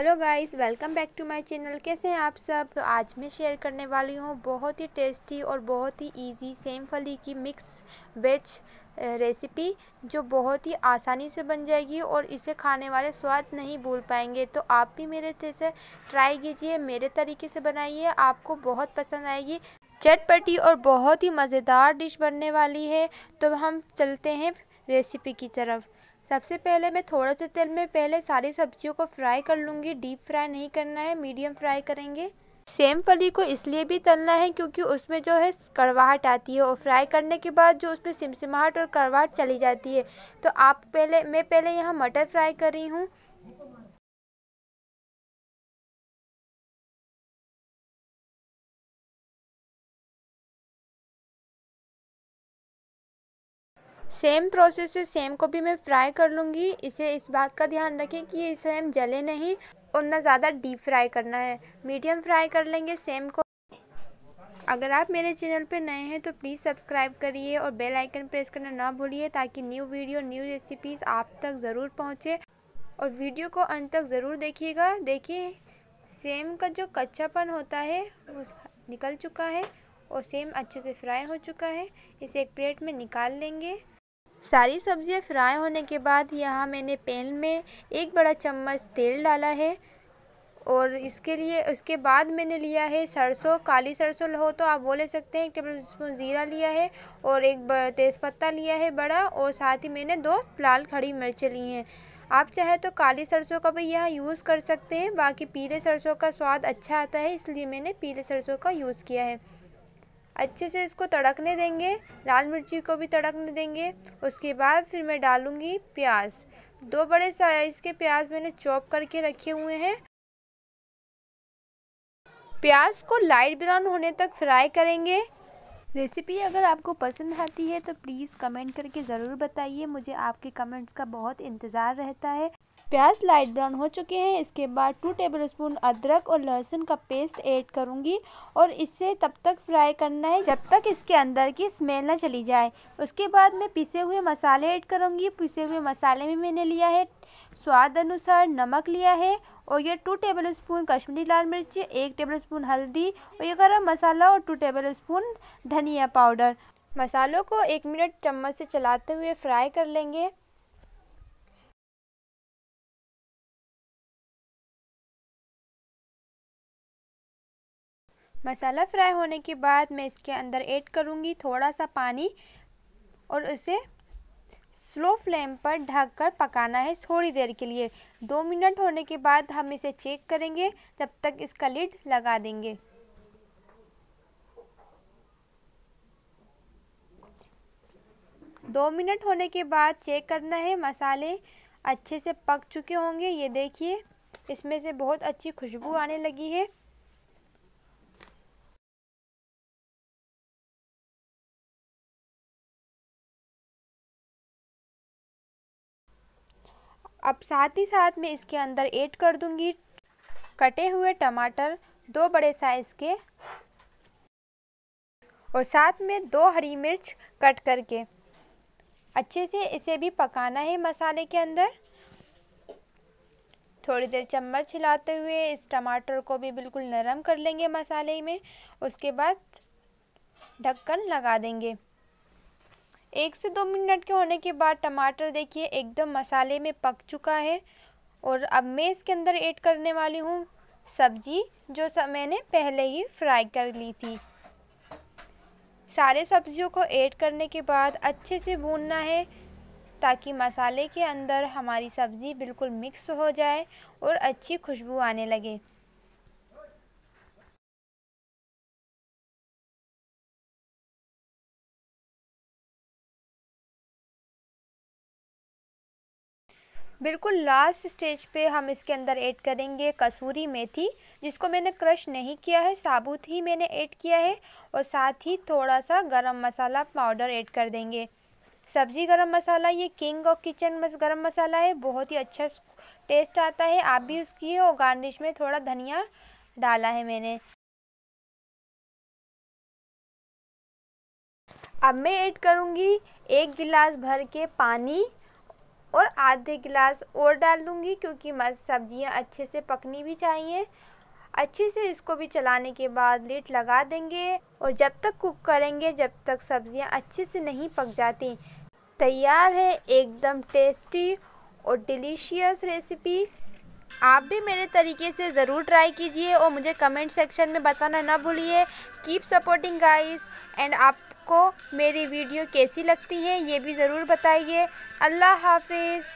hello guys welcome back to my channel कैसे हैं आप सब तो आज मैं शेयर करने वाली हूँ बहुत ही टेस्टी और बहुत ही इजी सेम फली की मिक्स वेज रेसिपी जो बहुत ही आसानी से बन जाएगी और इसे खाने वाले स्वाद नहीं भूल पाएंगे तो आप भी मेरे जैसे ट्राई कीजिए मेरे तरीके से बनाइए आपको बहुत पसंद आएगी चटपटी और बहुत ही मज़ेदार डिश बनने वाली है तो हम चलते हैं रेसिपी की तरफ सबसे पहले मैं थोड़ा से तेल में पहले सारी सब्जियों को फ्राई कर लूँगी डीप फ्राई नहीं करना है मीडियम फ्राई करेंगे सेम फली को इसलिए भी तलना है क्योंकि उसमें जो है कड़वाहट आती है और फ्राई करने के बाद जो उसमें सिमसिमाहट और कड़वाहट चली जाती है तो आप पहले मैं पहले यहाँ मटर फ्राई कर रही हूँ सेम प्रोसेस से सेम को भी मैं फ्राई कर लूँगी इसे इस बात का ध्यान रखें कि ये सेम जले नहीं और ना ज़्यादा डीप फ्राई करना है मीडियम फ्राई कर लेंगे सेम को अगर आप मेरे चैनल पर नए हैं तो प्लीज़ सब्सक्राइब करिए और बेल आइकन प्रेस करना ना भूलिए ताकि न्यू वीडियो न्यू रेसिपीज़ आप तक ज़रूर पहुँचे और वीडियो को अंत तक ज़रूर देखिएगा देखिए सेम का जो कच्चापन होता है वो निकल चुका है और सेम अच्छे से फ्राई हो चुका है इसे एक प्लेट में निकाल लेंगे सारी सब्ज़ियाँ फ्राई होने के बाद यहाँ मैंने पैन में एक बड़ा चम्मच तेल डाला है और इसके लिए उसके बाद मैंने लिया है सरसों काली सरसों हो तो आप वो ले सकते हैं एक टेबल स्पून ज़ीरा लिया है और एक तेज़पत्ता लिया है बड़ा और साथ ही मैंने दो लाल खड़ी मिर्च ली हैं आप चाहे तो काली सरसों का भी यहाँ यूज़ कर सकते हैं बाकी पीले सरसों का स्वाद अच्छा आता है इसलिए मैंने पीले सरसों का यूज़ किया है अच्छे से इसको तड़कने देंगे लाल मिर्ची को भी तड़कने देंगे उसके बाद फिर मैं डालूँगी प्याज दो बड़े साइज़ के प्याज मैंने चॉप करके रखे हुए हैं प्याज को लाइट ब्राउन होने तक फ्राई करेंगे रेसिपी अगर आपको पसंद आती है तो प्लीज़ कमेंट करके ज़रूर बताइए मुझे आपके कमेंट्स का बहुत इंतज़ार रहता है प्याज लाइट ब्राउन हो चुके हैं इसके बाद टू टेबल स्पून अदरक और लहसुन का पेस्ट ऐड करूँगी और इसे तब तक फ्राई करना है जब तक इसके अंदर की स्मेल ना चली जाए उसके बाद मैं पिसे हुए मसाले ऐड करूँगी पिसे हुए मसाले में मैंने लिया है स्वाद अनुसार नमक लिया है और ये टू टेबल स्पून कश्मीरी लाल मिर्ची एक टेबल स्पून हल्दी और ये गर्म मसाला और टू टेबल स्पून धनिया पाउडर मसालों को एक मिनट चम्मच से चलाते हुए फ्राई कर लेंगे मसाला फ्राई होने के बाद मैं इसके अंदर ऐड करूँगी थोड़ा सा पानी और उसे स्लो फ्लेम पर ढककर पकाना है थोड़ी देर के लिए दो मिनट होने के बाद हम इसे चेक करेंगे तब तक इसका लिड लगा देंगे दो मिनट होने के बाद चेक करना है मसाले अच्छे से पक चुके होंगे ये देखिए इसमें से बहुत अच्छी खुशबू आने लगी है अब साथ ही साथ मैं इसके अंदर ऐड कर दूंगी कटे हुए टमाटर दो बड़े साइज़ के और साथ में दो हरी मिर्च कट करके अच्छे से इसे भी पकाना है मसाले के अंदर थोड़ी देर चम्मच हिलाते हुए इस टमाटर को भी बिल्कुल नरम कर लेंगे मसाले में उसके बाद ढक्कन लगा देंगे एक से दो मिनट के होने के बाद टमाटर देखिए एकदम मसाले में पक चुका है और अब मैं इसके अंदर ऐड करने वाली हूँ सब्जी जो सब मैंने पहले ही फ्राई कर ली थी सारे सब्जियों को ऐड करने के बाद अच्छे से भूनना है ताकि मसाले के अंदर हमारी सब्ज़ी बिल्कुल मिक्स हो जाए और अच्छी खुशबू आने लगे बिल्कुल लास्ट स्टेज पे हम इसके अंदर ऐड करेंगे कसूरी मेथी जिसको मैंने क्रश नहीं किया है साबुत ही मैंने ऐड किया है और साथ ही थोड़ा सा गरम मसाला पाउडर ऐड कर देंगे सब्ज़ी गरम मसाला ये किंग ऑफ किचन मस गरम मसाला है बहुत ही अच्छा टेस्ट आता है आप भी उसकी और गार्निश में थोड़ा धनिया डाला है मैंने अब मैं ऐड करूँगी एक गिलास भर के पानी और आधे गिलास और डाल दूँगी क्योंकि सब्जियाँ अच्छे से पकनी भी चाहिए अच्छे से इसको भी चलाने के बाद लीट लगा देंगे और जब तक कुक करेंगे जब तक सब्जियां अच्छे से नहीं पक जाती तैयार है एकदम टेस्टी और डिलीशियस रेसिपी आप भी मेरे तरीके से ज़रूर ट्राई कीजिए और मुझे कमेंट सेक्शन में बताना ना भूलिए कीप सपोर्टिंग गाइस एंड आप आपको मेरी वीडियो कैसी लगती है ये भी ज़रूर बताइए अल्लाह हाफिज़